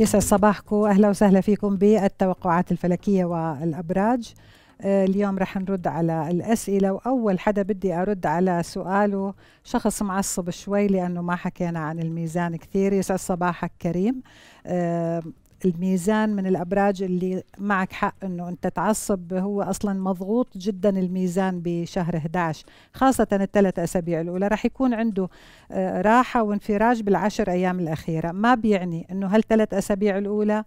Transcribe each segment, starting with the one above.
يسعد صباحكم اهلا وسهلا فيكم بالتوقعات الفلكيه والابراج آه، اليوم رح نرد على الأسئلة وأول حدا بدي أرد على سؤاله شخص معصب شوي لأنه ما حكينا عن الميزان كثير يسعد صباحك كريم آه، الميزان من الابراج اللي معك حق انه انت تعصب هو اصلا مضغوط جدا الميزان بشهر 11 خاصه الثلاث اسابيع الاولى راح يكون عنده آه، راحه وانفراج بالعشر ايام الاخيره ما بيعني انه هالثلاث اسابيع الاولى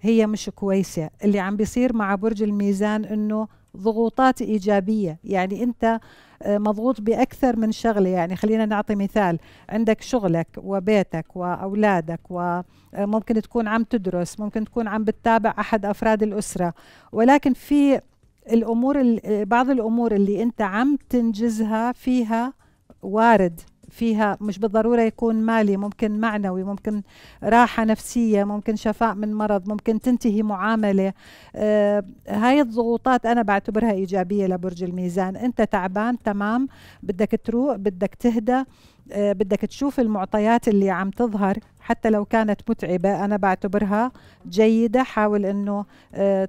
هي مش كويسه اللي عم بيصير مع برج الميزان انه ضغوطات ايجابيه يعني انت آه، مضغوط باكثر من شغله يعني خلينا نعطي مثال عندك شغلك وبيتك واولادك وممكن آه، تكون عم تدرس ممكن تكون عم بتتابع احد افراد الاسره ولكن في الامور آه، بعض الامور اللي انت عم تنجزها فيها وارد فيها مش بالضروره يكون مالي ممكن معنوي ممكن راحه نفسيه ممكن شفاء من مرض ممكن تنتهي معامله آه هاي الضغوطات انا بعتبرها ايجابيه لبرج الميزان انت تعبان تمام بدك تروق بدك تهدى آه، بدك تشوف المعطيات اللي عم تظهر حتى لو كانت متعبة أنا بعتبرها جيدة حاول أنه آه،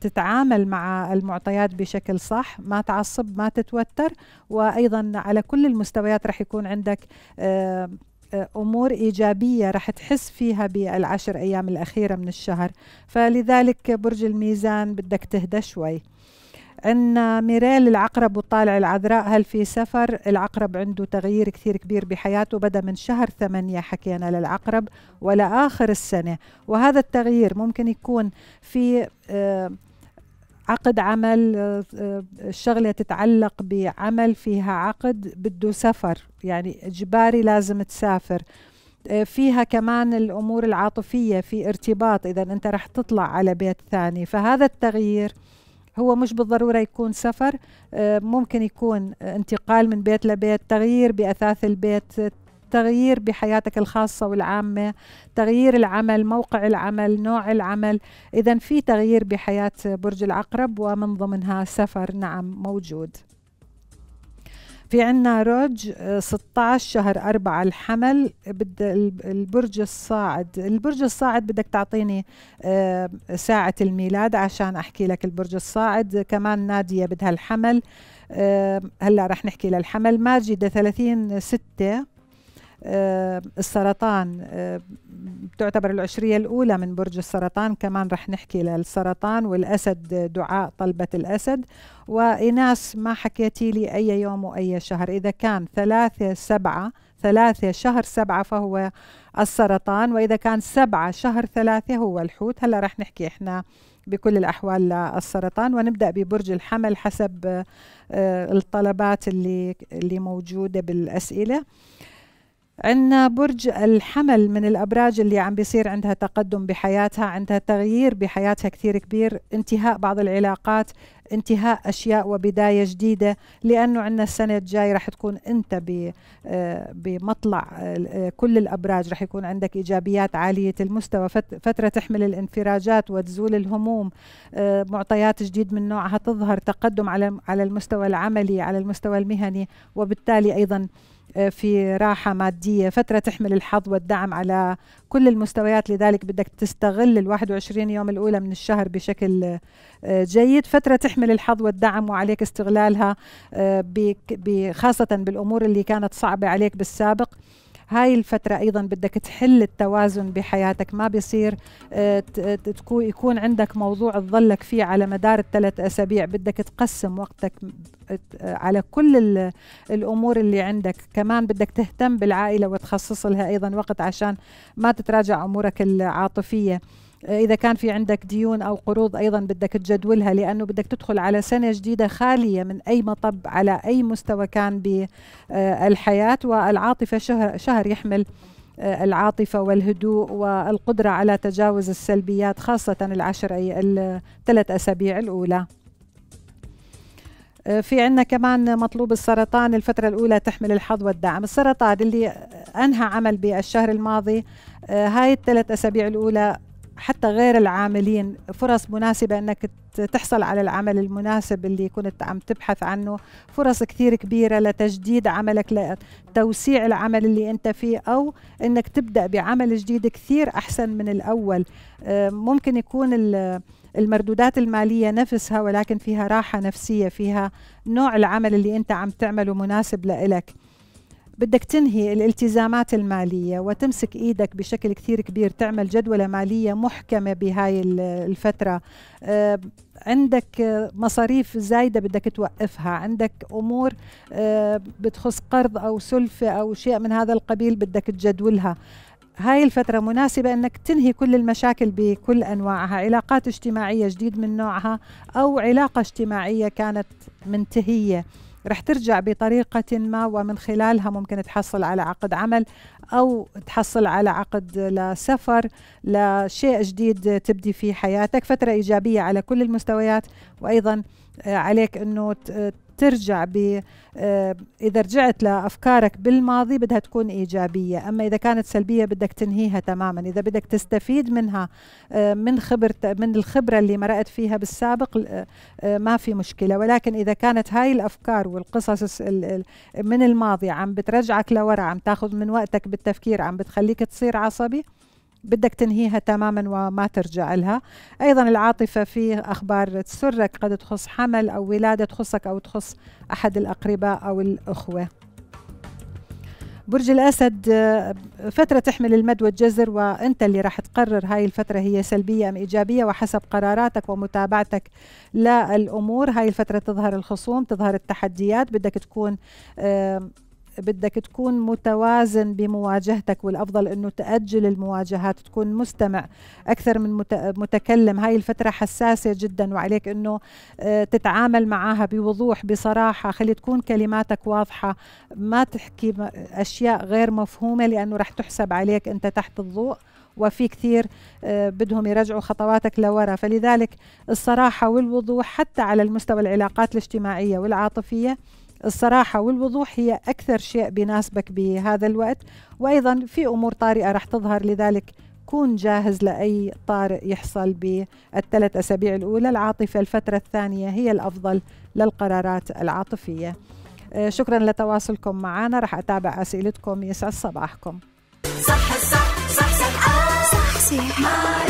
تتعامل مع المعطيات بشكل صح ما تعصب ما تتوتر وأيضا على كل المستويات رح يكون عندك آه، امور ايجابيه رح تحس فيها بالعشر ايام الاخيره من الشهر فلذلك برج الميزان بدك تهدى شوي عندنا ميريل العقرب وطالع العذراء هل في سفر العقرب عنده تغيير كثير كبير بحياته بدا من شهر ثمانية حكينا للعقرب ولا اخر السنة وهذا التغيير ممكن يكون في آه، عقد عمل الشغلة آه، آه، تتعلق بعمل فيها عقد بده سفر يعني إجباري لازم تسافر فيها كمان الأمور العاطفية في ارتباط إذا أنت رح تطلع على بيت ثاني فهذا التغيير هو مش بالضرورة يكون سفر آه، ممكن يكون انتقال من بيت لبيت تغيير بأثاث البيت تغيير بحياتك الخاصة والعامة تغيير العمل موقع العمل نوع العمل إذا في تغيير بحياة برج العقرب ومن ضمنها سفر نعم موجود في عنا رج 16 آه، شهر أربعة الحمل بد البرج الصاعد البرج الصاعد بدك تعطيني آه، ساعة الميلاد عشان أحكي لك البرج الصاعد كمان نادية بدها الحمل آه، هلا رح نحكي للحمل ماجدة 30 ستة آه، السرطان آه، تعتبر العشرية الأولى من برج السرطان كمان رح نحكي للسرطان والأسد دعاء طلبة الأسد وإناس ما حكيتي لي أي يوم وأي شهر إذا كان ثلاثة سبعة ثلاثة شهر سبعة فهو السرطان وإذا كان سبعة شهر ثلاثة هو الحوت هلأ رح نحكي إحنا بكل الأحوال للسرطان ونبدأ ببرج الحمل حسب آه، الطلبات اللي, اللي موجودة بالأسئلة عندنا برج الحمل من الابراج اللي عم بيصير عندها تقدم بحياتها عندها تغيير بحياتها كثير كبير انتهاء بعض العلاقات انتهاء اشياء وبدايه جديده لانه عندنا السنه الجاي رح تكون انت آه، بمطلع آه، كل الابراج رح يكون عندك ايجابيات عاليه المستوى فتره تحمل الانفراجات وتزول الهموم آه، معطيات جديد من نوعها تظهر تقدم على على المستوى العملي على المستوى المهني وبالتالي ايضا آه، في راحة مادية فترة تحمل الحظ والدعم على كل المستويات لذلك بدك تستغل ال 21 يوم الأولى من الشهر بشكل آه، جيد فترة تحمل الحظ والدعم وعليك استغلالها آه، خاصة بالأمور اللي كانت صعبة عليك بالسابق هاي الفترة أيضا بدك تحل التوازن بحياتك ما بيصير آه، يكون عندك موضوع تظلك فيه على مدار الثلاث أسابيع بدك تقسم وقتك آه، على كل الأمور اللي عندك كمان بدك تهتم بالعائلة وتخصص لها أيضا وقت عشان ما تتراجع أمورك العاطفية إذا كان في عندك ديون أو قروض أيضا بدك تجدولها لأنه بدك تدخل على سنة جديدة خالية من أي مطب على أي مستوى كان بالحياة والعاطفة شهر, شهر يحمل آه، العاطفة والهدوء والقدرة على تجاوز السلبيات خاصة العشر أي الثلاث أسابيع الأولى آه، في عندنا كمان مطلوب السرطان الفترة الأولى تحمل الحظ والدعم السرطان اللي أنهى عمل بالشهر الماضي آه، هاي الثلاث أسابيع الأولى حتى غير العاملين فرص مناسبة أنك تحصل على العمل المناسب اللي كنت عم تبحث عنه فرص كثير كبيرة لتجديد عملك لتوسيع العمل اللي أنت فيه أو أنك تبدأ بعمل جديد كثير أحسن من الأول آه، ممكن يكون المردودات المالية نفسها ولكن فيها راحة نفسية فيها نوع العمل اللي أنت عم تعمله مناسب لإلك بدك تنهي الالتزامات المالية وتمسك إيدك بشكل كثير كبير تعمل جدولة مالية محكمة بهاي الفترة آه، عندك مصاريف زايدة بدك توقفها عندك أمور آه، بتخص قرض أو سلفة أو شيء من هذا القبيل بدك تجدولها هاي الفترة مناسبة أنك تنهي كل المشاكل بكل أنواعها علاقات اجتماعية جديد من نوعها أو علاقة اجتماعية كانت منتهية رح ترجع بطريقة ما ومن خلالها ممكن تحصل على عقد عمل أو تحصل على عقد لسفر لشيء جديد تبدي فيه حياتك فترة إيجابية على كل المستويات وأيضا آه، عليك أنه ترجع ب آه، اذا رجعت لافكارك بالماضي بدها تكون ايجابيه اما اذا كانت سلبيه بدك تنهيها تماما اذا بدك تستفيد منها آه، من خبرة من الخبره اللي مرقت فيها بالسابق آه، ما في مشكله ولكن اذا كانت هاي الافكار والقصص من الماضي عم بترجعك لورا عم تاخذ من وقتك بالتفكير عم بتخليك تصير عصبي بدك تنهيها تماما وما ترجع لها أيضا العاطفة في أخبار تسرك قد تخص حمل أو ولادة تخصك أو تخص أحد الأقرباء أو الأخوة برج الأسد فترة تحمل المد والجزر وأنت اللي راح تقرر هاي الفترة هي سلبية أم إيجابية وحسب قراراتك ومتابعتك للأمور هاي الفترة تظهر الخصوم تظهر التحديات بدك تكون بدك تكون متوازن بمواجهتك والافضل انه تاجل المواجهات تكون مستمع اكثر من متكلم هاي الفتره حساسه جدا وعليك انه آه، تتعامل معها بوضوح بصراحه خلي تكون كلماتك واضحه ما تحكي اشياء غير مفهومه لانه رح تحسب عليك انت تحت الضوء وفي كثير آه، بدهم يرجعوا خطواتك لورا فلذلك الصراحه والوضوح حتى على المستوى العلاقات الاجتماعيه والعاطفيه الصراحة والوضوح هي أكثر شيء بيناسبك بهذا الوقت وأيضا في أمور طارئة رح تظهر لذلك كون جاهز لأي طارئ يحصل بالثلاث أسابيع الأولى العاطفة الفترة الثانية هي الأفضل للقرارات العاطفية شكرا لتواصلكم معنا رح أتابع أسئلتكم يسعد صباحكم صح صح صح صح, صح, صح, صح, صح, صح, صح, صح, صح